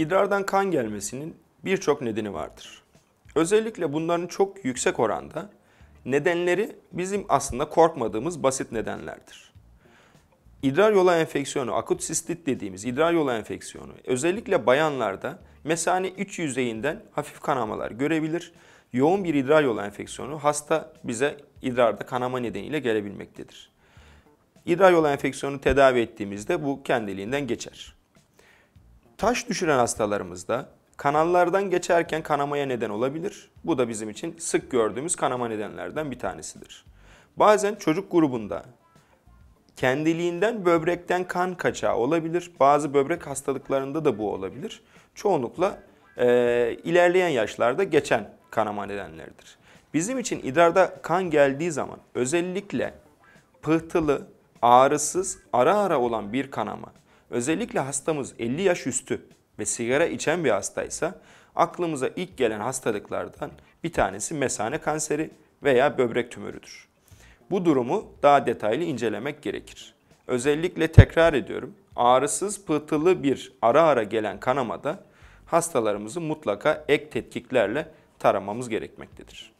İdrardan kan gelmesinin birçok nedeni vardır. Özellikle bunların çok yüksek oranda nedenleri bizim aslında korkmadığımız basit nedenlerdir. İdrar yolu enfeksiyonu, akut sistit dediğimiz idrar yolu enfeksiyonu özellikle bayanlarda mesane iç yüzeyinden hafif kanamalar görebilir. Yoğun bir idrar yolu enfeksiyonu hasta bize idrarda kanama nedeniyle gelebilmektedir. İdrar yolu enfeksiyonu tedavi ettiğimizde bu kendiliğinden geçer. Taş düşüren hastalarımızda kanallardan geçerken kanamaya neden olabilir. Bu da bizim için sık gördüğümüz kanama nedenlerden bir tanesidir. Bazen çocuk grubunda kendiliğinden böbrekten kan kaçağı olabilir. Bazı böbrek hastalıklarında da bu olabilir. Çoğunlukla e, ilerleyen yaşlarda geçen kanama nedenleridir. Bizim için idrarda kan geldiği zaman özellikle pıhtılı, ağrısız, ara ara olan bir kanama Özellikle hastamız 50 yaş üstü ve sigara içen bir hastaysa aklımıza ilk gelen hastalıklardan bir tanesi mesane kanseri veya böbrek tümörüdür. Bu durumu daha detaylı incelemek gerekir. Özellikle tekrar ediyorum, ağrısız pıhtılı bir ara ara gelen kanamada hastalarımızı mutlaka ek tetkiklerle taramamız gerekmektedir.